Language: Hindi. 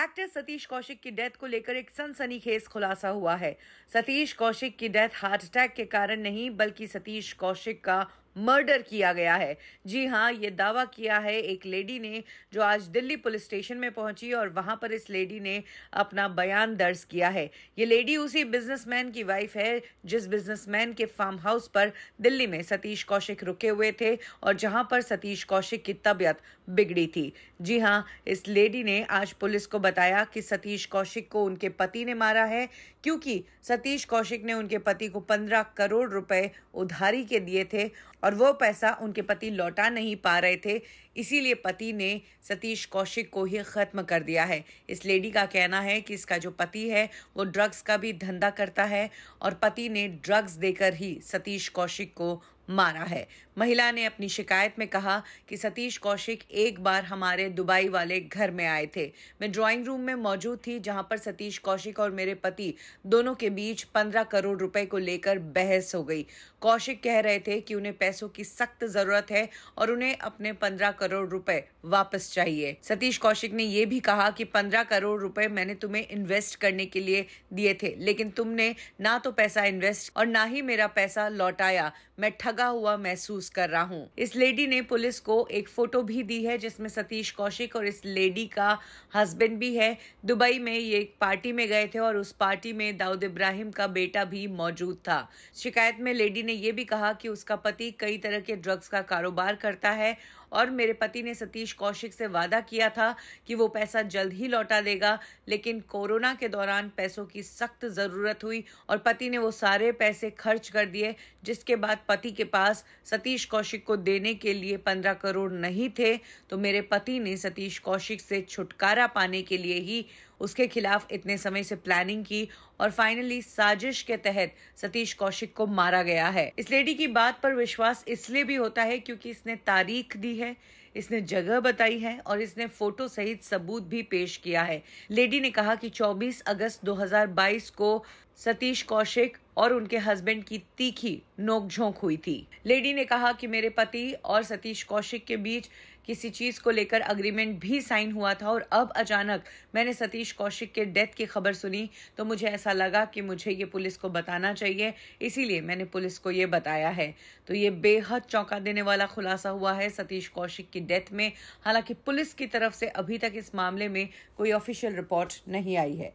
एक्टर सतीश कौशिक की डेथ को लेकर एक सनसनीखेज खुलासा हुआ है सतीश कौशिक की डेथ हार्ट अटैक के कारण नहीं बल्कि सतीश कौशिक का मर्डर किया गया है जी हाँ ये दावा किया है एक लेडी ने जो आज दिल्ली पुलिस स्टेशन में पहुंची और वहां पर इस लेडी ने अपना बयान दर्ज किया है ये लेडी उसी बिजनेसमैन की वाइफ है जिस बिजनेसमैन के फार्म हाउस पर दिल्ली में सतीश कौशिक रुके हुए थे और जहां पर सतीश कौशिक की तबीयत बिगड़ी थी जी हाँ इस लेडी ने आज पुलिस को बताया कि सतीश कौशिक को उनके पति ने मारा है क्योंकि सतीश कौशिक ने उनके पति को पंद्रह करोड़ रुपए उधारी के दिए थे और वो पैसा उनके पति लौटा नहीं पा रहे थे इसीलिए पति ने सतीश कौशिक को ही ख़त्म कर दिया है इस लेडी का कहना है कि इसका जो पति है वो ड्रग्स का भी धंधा करता है और पति ने ड्रग्स देकर ही सतीश कौशिक को मारा है महिला ने अपनी शिकायत में कहा कि सतीश कौशिक एक बार हमारे दुबई वाले घर में आए थे मैं ड्राइंग रूम में मौजूद थी जहां पर सतीश कौशिक और मेरे पति दोनों के बीच पंद्रह करोड़ रुपए को लेकर बहस हो गई कौशिक कह रहे थे कि उन्हें पैसों की सख्त जरूरत है और उन्हें अपने पंद्रह करोड़ रुपए वापस चाहिए सतीश कौशिक ने यह भी कहा कि पंद्रह करोड़ रुपए मैंने तुम्हें इन्वेस्ट करने के लिए दिए थे लेकिन तुमने ना तो पैसा इन्वेस्ट और ना ही मेरा पैसा लौटाया मैं ठगा हुआ महसूस यूज कर रहा हूँ इस लेडी ने पुलिस को एक फोटो भी दी है जिसमें सतीश कौशिक और इस लेडी का हस्बैंड भी है दुबई में ये एक पार्टी में गए थे और उस पार्टी में दाऊद इब्राहिम का बेटा भी मौजूद था शिकायत में लेडी ने यह भी कहा कि उसका पति कई तरह के ड्रग्स का कारोबार करता है और मेरे पति ने सतीश कौशिक से वादा किया था कि वो पैसा जल्द ही लौटा देगा लेकिन कोरोना के दौरान पैसों की सख्त ज़रूरत हुई और पति ने वो सारे पैसे खर्च कर दिए जिसके बाद पति के पास सतीश कौशिक को देने के लिए पंद्रह करोड़ नहीं थे तो मेरे पति ने सतीश कौशिक से छुटकारा पाने के लिए ही उसके खिलाफ इतने समय से प्लानिंग की और फाइनली साजिश के तहत सतीश कौशिक को मारा गया है इस लेडी की बात पर विश्वास इसलिए भी होता है क्योंकि इसने तारीख दी है इसने जगह बताई है और इसने फोटो सहित सबूत भी पेश किया है लेडी ने कहा कि 24 अगस्त 2022 को सतीश कौशिक और उनके हस्बैंड की तीखी नोकझोंक हुई थी लेडी ने कहा कि मेरे पति और सतीश कौशिक के बीच किसी चीज को लेकर अग्रीमेंट भी साइन हुआ था और अब अचानक मैंने सतीश कौशिक के डेथ की खबर सुनी तो मुझे ऐसा लगा कि मुझे ये पुलिस को बताना चाहिए इसीलिए मैंने पुलिस को ये बताया है तो ये बेहद चौंका देने वाला खुलासा हुआ है सतीश कौशिक की डेथ में हालांकि पुलिस की तरफ से अभी तक इस मामले में कोई ऑफिशियल रिपोर्ट नहीं आई है